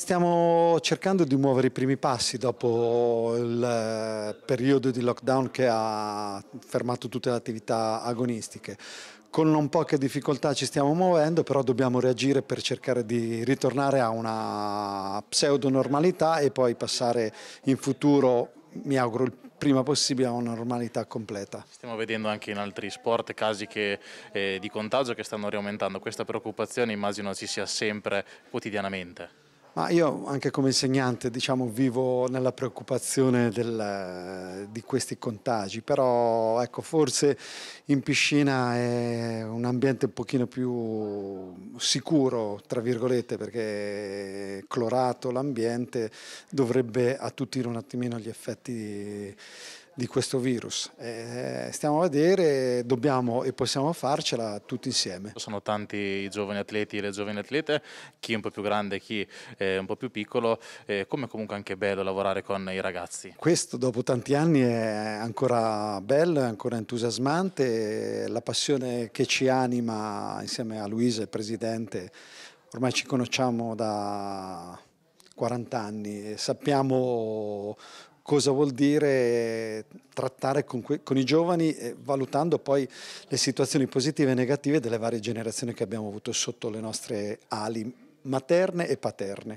Stiamo cercando di muovere i primi passi dopo il eh, periodo di lockdown che ha fermato tutte le attività agonistiche. Con non poche difficoltà ci stiamo muovendo, però dobbiamo reagire per cercare di ritornare a una pseudo normalità e poi passare in futuro, mi auguro, il prima possibile a una normalità completa. Stiamo vedendo anche in altri sport casi che, eh, di contagio che stanno riaumentando, questa preoccupazione immagino ci sia sempre quotidianamente. Ma io anche come insegnante diciamo, vivo nella preoccupazione del, di questi contagi, però ecco, forse in piscina è un ambiente un pochino più sicuro, tra virgolette, perché clorato l'ambiente dovrebbe attutire un attimino gli effetti di questo virus. Eh, stiamo a vedere, dobbiamo e possiamo farcela tutti insieme. Sono tanti i giovani atleti e le giovani atlete, chi un po' più grande, chi è eh, un po' più piccolo, eh, come comunque anche bello lavorare con i ragazzi. Questo dopo tanti anni è ancora bello, è ancora entusiasmante, la passione che ci anima insieme a Luisa, il presidente, ormai ci conosciamo da 40 anni, e sappiamo cosa vuol dire eh, trattare con, con i giovani eh, valutando poi le situazioni positive e negative delle varie generazioni che abbiamo avuto sotto le nostre ali materne e paterne.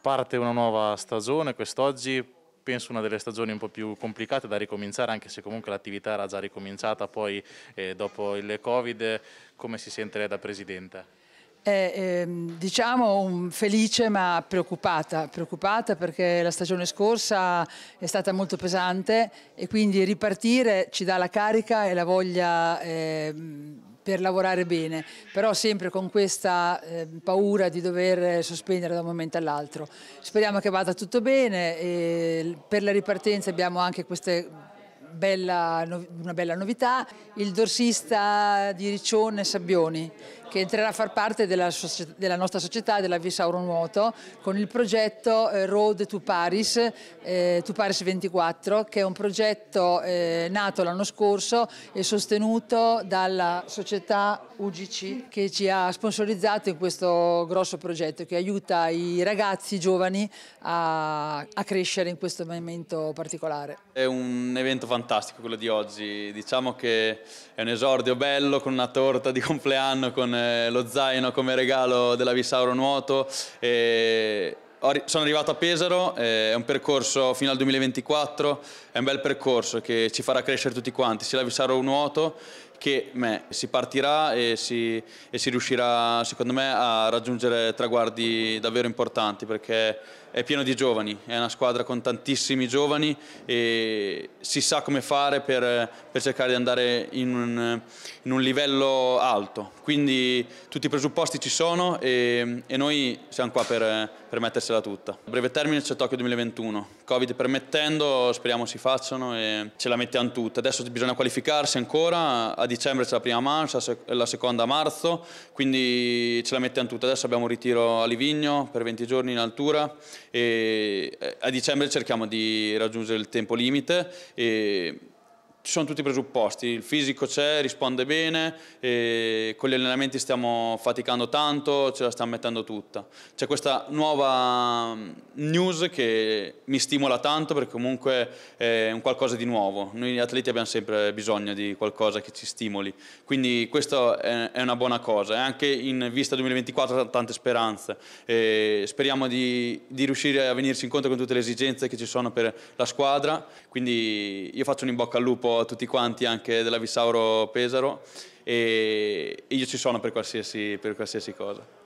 Parte una nuova stagione quest'oggi, penso una delle stagioni un po' più complicate da ricominciare anche se comunque l'attività era già ricominciata poi eh, dopo il Covid, come si sente lei da Presidente? È, ehm, diciamo felice ma preoccupata, preoccupata perché la stagione scorsa è stata molto pesante e quindi ripartire ci dà la carica e la voglia ehm, per lavorare bene, però sempre con questa eh, paura di dover sospendere da un momento all'altro. Speriamo che vada tutto bene e per la ripartenza abbiamo anche queste bella, una bella novità, il dorsista di Riccione Sabbioni che entrerà a far parte della, della nostra società, della Visauro Nuoto, con il progetto eh, Road to Paris, eh, to Paris 24, che è un progetto eh, nato l'anno scorso e sostenuto dalla società UGC che ci ha sponsorizzato in questo grosso progetto che aiuta i ragazzi i giovani a, a crescere in questo momento particolare. È un evento fantastico fantastico quello di oggi, diciamo che è un esordio bello con una torta di compleanno, con eh, lo zaino come regalo della Visauro Nuoto. E sono arrivato a Pesaro, eh, è un percorso fino al 2024, è un bel percorso che ci farà crescere tutti quanti, sia la Vissaro Nuoto che me. Si partirà e si, e si riuscirà, secondo me, a raggiungere traguardi davvero importanti perché è pieno di giovani, è una squadra con tantissimi giovani e si sa come fare per, per cercare di andare in un, in un, livello alto. Quindi tutti i presupposti ci sono e, e noi siamo qua per, per mettersela tutta. A breve termine c'è Tokyo 2021 Covid permettendo, speriamo si facciano e ce la mettiamo tutta. Adesso bisogna qualificarsi ancora, a dicembre c'è la prima mancia, la seconda a marzo, quindi ce la mettiamo tutta. Adesso abbiamo un ritiro a Livigno per 20 giorni in altura e eh, a dicembre cerchiamo di raggiungere il tempo limite e ci sono tutti i presupposti, il fisico c'è, risponde bene, con gli allenamenti stiamo faticando tanto, ce la stiamo mettendo tutta. C'è questa nuova mm, news che mi stimola tanto perché comunque è un qualcosa di nuovo, noi atleti abbiamo sempre bisogno di qualcosa che ci stimoli, quindi questa è una buona cosa e anche in vista 2024 tante speranze, e speriamo di, di riuscire a venirci incontro con tutte le esigenze che ci sono per la squadra, quindi io faccio un in bocca al lupo a tutti quanti anche della Visauro Pesaro e io ci sono per qualsiasi, per qualsiasi cosa.